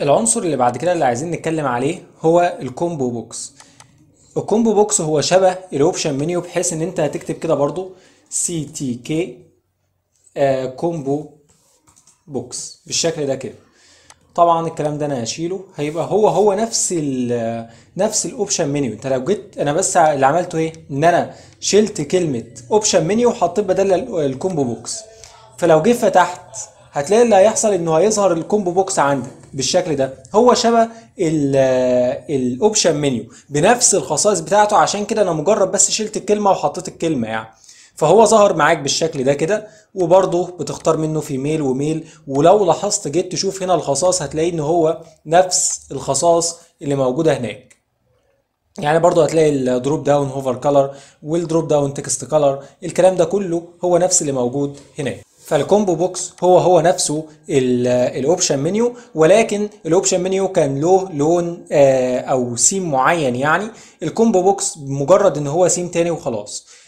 العنصر اللي بعد كده اللي عايزين نتكلم عليه هو الكومبو بوكس الكومبو بوكس هو شبه الاوبشن منيو بحيث ان انت هتكتب كده برضو سي تي كي كومبو بوكس بالشكل ده كده طبعا الكلام ده انا هشيله هيبقى هو هو نفس الـ نفس الاوبشن منيو انت لو جيت انا بس اللي عملته ايه ان انا شلت كلمه اوبشن منيو وحطيت بدل الكومبو بوكس فلو جيت فتحت هتلاقي اللي هيحصل انه هيظهر الكومبو بوكس عندك بالشكل ده هو شبه الاوبشن منيو بنفس الخصائص بتاعته عشان كده انا مجرد بس شلت الكلمه وحطيت الكلمه يعني فهو ظهر معاك بالشكل ده كده وبرضه بتختار منه في ميل وميل ولو لاحظت جيت تشوف هنا الخصائص هتلاقي ان هو نفس الخصائص اللي موجوده هناك يعني برضه هتلاقي الدروب داون هوفر كلر والدروب داون تكست كلر الكلام ده كله هو نفس اللي موجود هناك فالكومبو بوكس هو هو نفسه الاوبشن منيو ولكن الاوبشن منيو كان له لون آه، او سيم معين يعني الكومبو بوكس مجرد ان هو سيم تاني وخلاص